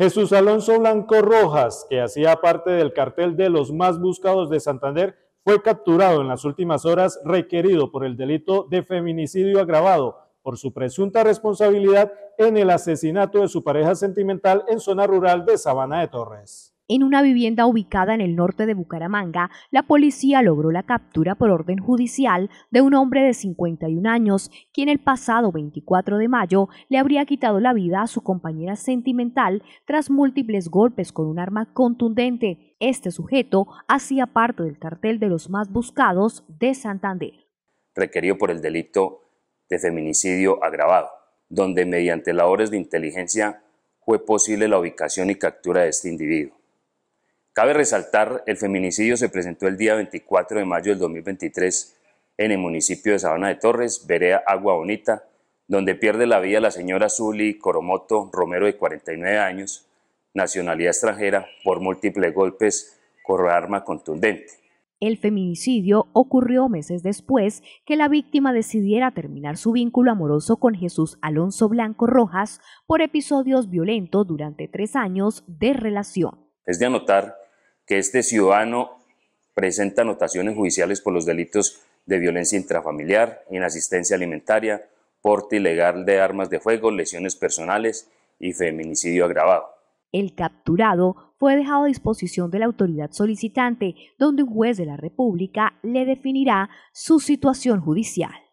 Jesús Alonso Blanco Rojas, que hacía parte del cartel de los más buscados de Santander, fue capturado en las últimas horas requerido por el delito de feminicidio agravado por su presunta responsabilidad en el asesinato de su pareja sentimental en zona rural de Sabana de Torres. En una vivienda ubicada en el norte de Bucaramanga, la policía logró la captura por orden judicial de un hombre de 51 años, quien el pasado 24 de mayo le habría quitado la vida a su compañera sentimental tras múltiples golpes con un arma contundente. Este sujeto hacía parte del cartel de los más buscados de Santander. Requerido por el delito de feminicidio agravado, donde mediante labores de inteligencia fue posible la ubicación y captura de este individuo. Cabe resaltar, el feminicidio se presentó el día 24 de mayo del 2023 en el municipio de Sabana de Torres, Berea Agua Bonita, donde pierde la vida la señora Zuli Coromoto Romero de 49 años, nacionalidad extranjera, por múltiples golpes con arma contundente. El feminicidio ocurrió meses después que la víctima decidiera terminar su vínculo amoroso con Jesús Alonso Blanco Rojas por episodios violentos durante tres años de relación. Es de anotar que este ciudadano presenta anotaciones judiciales por los delitos de violencia intrafamiliar, inasistencia alimentaria, porte ilegal de armas de fuego, lesiones personales y feminicidio agravado. El capturado fue dejado a disposición de la autoridad solicitante, donde un juez de la República le definirá su situación judicial.